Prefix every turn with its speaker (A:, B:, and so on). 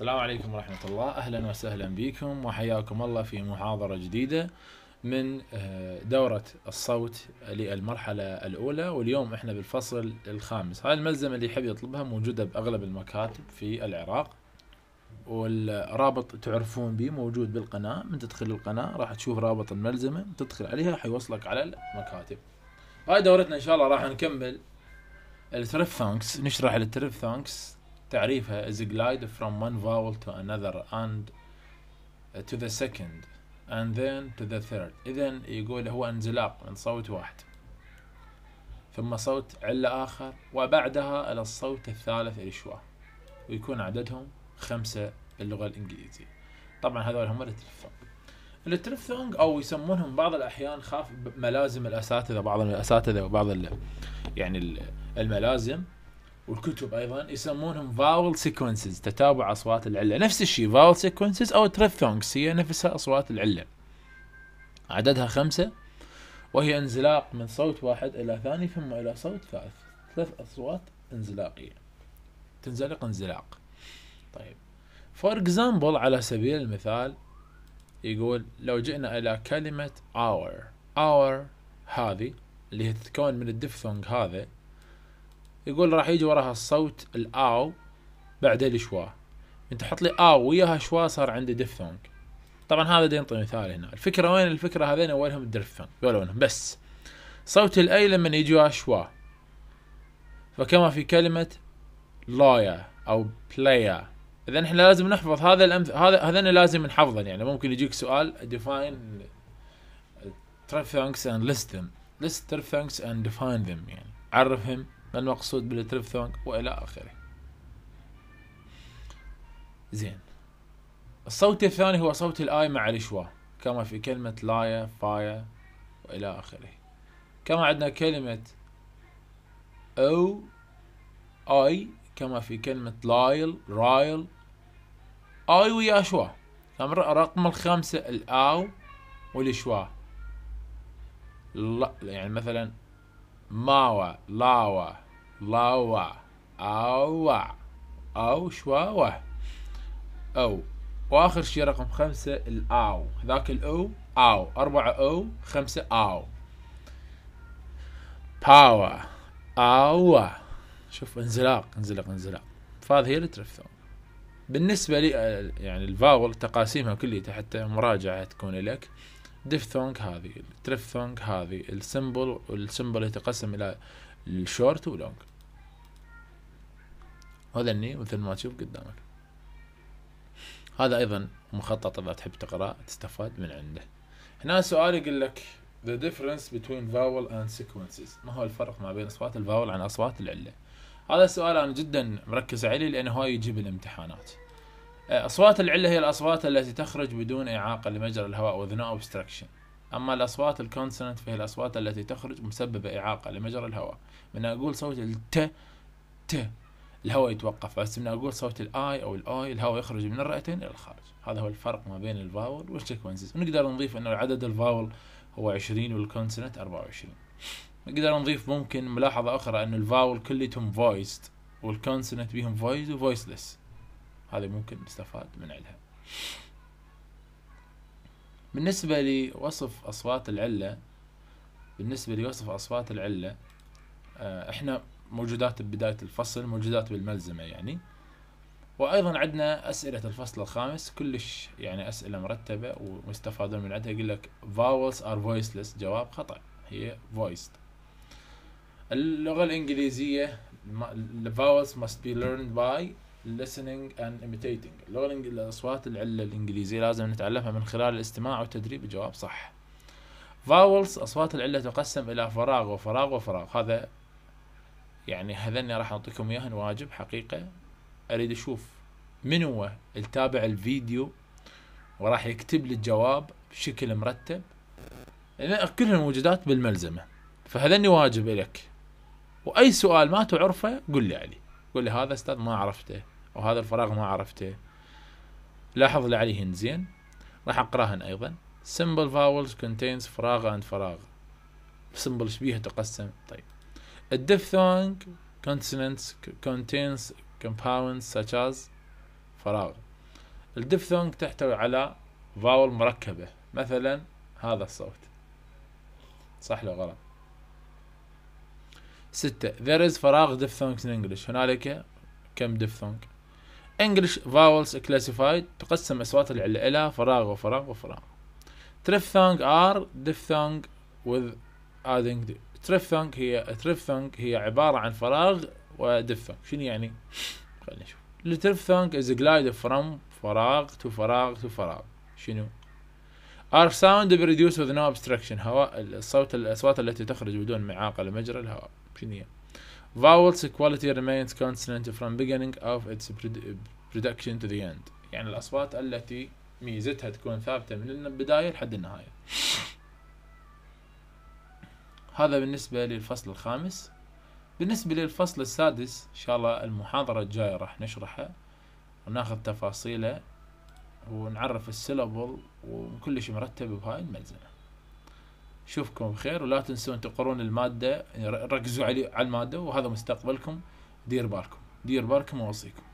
A: السلام عليكم ورحمة الله أهلا وسهلا بكم وحياكم الله في محاضرة جديدة من آه، دورة الصوت للمرحلة الأولى واليوم احنا بالفصل الخامس هاي الملزمة اللي يحب يطلبها موجودة بأغلب المكاتب في العراق والرابط تعرفون به موجود بالقناة من تدخل القناة راح تشوف رابط الملزمة تدخل عليها حيوصلك على المكاتب هاي دورتنا إن شاء الله راح نكمل الترف ثانكس نشرح الترف ثانكس تعريفها is a glide from one vowel to another and to the second and then to the third إذا يقول هو انزلاق من صوت واحد ثم صوت علة آخر وبعدها إلى الصوت الثالث الشواء ويكون عددهم خمسة باللغة الإنجليزية طبعا هذول هم التلفونج التلفونج أو يسمونهم بعض الأحيان خاف ملازم الأساتذة بعض الأساتذة وبعض يعني الملازم والكتب ايضا يسمونهم فاول سيكونسز تتابع اصوات العله نفس الشيء فاول سيكونسز او تريثونكس هي نفسها اصوات العله عددها خمسه وهي انزلاق من صوت واحد الى ثاني ثم الى صوت ثالث ثلاث اصوات انزلاقيه تنزلق انزلاق طيب فور اكزامبل على سبيل المثال يقول لو جئنا الى كلمه اور اور هذه اللي هي تتكون من الدفثونج هذا يقول راح يجي وراها الصوت الاو بعد الشوا انت حط لي او وياها شوا صار عندي ديفثونج طبعا هذا دي ينطي مثال هنا الفكره وين الفكره هذين اولهم الديفثونج اولهم بس صوت الاي لما وراها شوا فكما في كلمه لايا او بلايا اذا احنا لازم نحفظ هذا الامث هذا هذين لازم نحفظه يعني ممكن يجيك سؤال ديفاين ترفثونكس اند ليست ذم ليست ترفثونكس اند ديفاين ذم يعني عرفهم المقصود بالتربثونج والى اخره زين الصوت الثاني هو صوت الاي مع الشوا كما في كلمة لايا فايا والى اخره كما عندنا كلمة او اي كما في كلمة لايل رايل اي ويا شوا رقم الخمسة الاو والشوا لا يعني مثلا ماوا لاوا لاوا أوا أو شواوة أو وآخر شي رقم خمسة الأو ذاك الأو أو أربعة أو خمسة أو باوا أو شوف انزلاق انزلاق انزلاق فهذه هي الترفثون بالنسبة لي آه، يعني الفاول تقاسيمها كليتها حتى مراجعة تكون لك ديفثونج هذه الترفثونج هذه السمبل والسمبل يتقسم إلى الشورت ولونج وذني مثل ما تشوف قدامك هذا ايضا مخطط اذا تحب تقرا تستفاد من عنده هنا سؤال يقول لك the difference between vowel and sequences ما هو الفرق ما بين اصوات الفاول عن اصوات العله هذا السؤال انا جدا مركز عليه لانه هو يجيب الامتحانات أه، اصوات العله هي الاصوات التي تخرج بدون اعاقه لمجرى الهواء وذناء obstruction اما الاصوات الكونسوننت فهي الاصوات التي تخرج مسببه اعاقه لمجرى الهواء من اقول صوت الت ت الهواء يتوقف بس بدنا نقول صوت الاي او الاي الهواء يخرج من الرئتين الى الخارج هذا هو الفرق ما بين الفاول والسيكونسز ونقدر نضيف انه عدد الفاول هو 20 والكونسنت 24 نقدر نضيف ممكن ملاحظة أخرى أن الفاول كلتهم فويسد والكونسنت بيهم فويسد وفويسلس هذه ممكن نستفاد من عندها بالنسبة لوصف أصوات العلة بالنسبة لوصف أصوات العلة آه، احنا موجودات ببداية الفصل موجودات بالملزمة يعني وأيضا عندنا أسئلة الفصل الخامس كلش يعني أسئلة مرتبة ومستفادون من عندها يقول لك vowels are voiceless جواب خطأ هي voiced اللغة الإنجليزية the vowels must be learned by listening and imitating اللغة الأصوات العلة الإنجليزية لازم نتعلمها من خلال الاستماع والتدريب الجواب صح فاولز أصوات العلة تقسم إلى فراغ وفراغ وفراغ هذا يعني هذني راح اعطيكم اياهن واجب حقيقه اريد اشوف من هو التابع الفيديو وراح يكتب لي الجواب بشكل مرتب لان كلها موجودات بالملزمه فهذني واجب لك واي سؤال ما تعرفه قل لي عليه قل لي هذا استاذ ما عرفته او هذا الفراغ ما عرفته لاحظ لي عليهن زين راح اقراهن ايضا simple vowels contains فراغ and فراغ simple شبيهه تقسم طيب الدفثونج consonants contains compounds such as فراغ الدفثونج تحتوي على فاول مركبة مثلا هذا الصوت صح لو غلط ستة there is فراغ diphthongs in English هنالك كم diphthong English vowels classified تقسم أصوات العلة إلى فراغ وفراغ وفراغ triphthong are diphthong with adding ترفثنج هي ترفثنج هي عبارة عن فراغ ودفة شنو يعني؟ خلينا نشوف الترفثنج از glide from فراغ تو فراغ تو فراغ شنو؟ Our sound produced with no obstruction هواء الصوت الأصوات التي تخرج بدون معاقة لمجرى الهواء شنو هي؟ Vowels quality remains constant from beginning of its production to the end يعني الأصوات التي ميزتها تكون ثابتة من البداية لحد النهاية هذا بالنسبة للفصل الخامس بالنسبة للفصل السادس إن شاء الله المحاضرة الجاية راح نشرحها وناخذ تفاصيله ونعرف السيلابل وكلش مرتب بهاي الملزمة شوفكم بخير ولا تنسون تقرون المادة ركزوا على المادة وهذا مستقبلكم دير بالكم دير بالكم وأوصيكم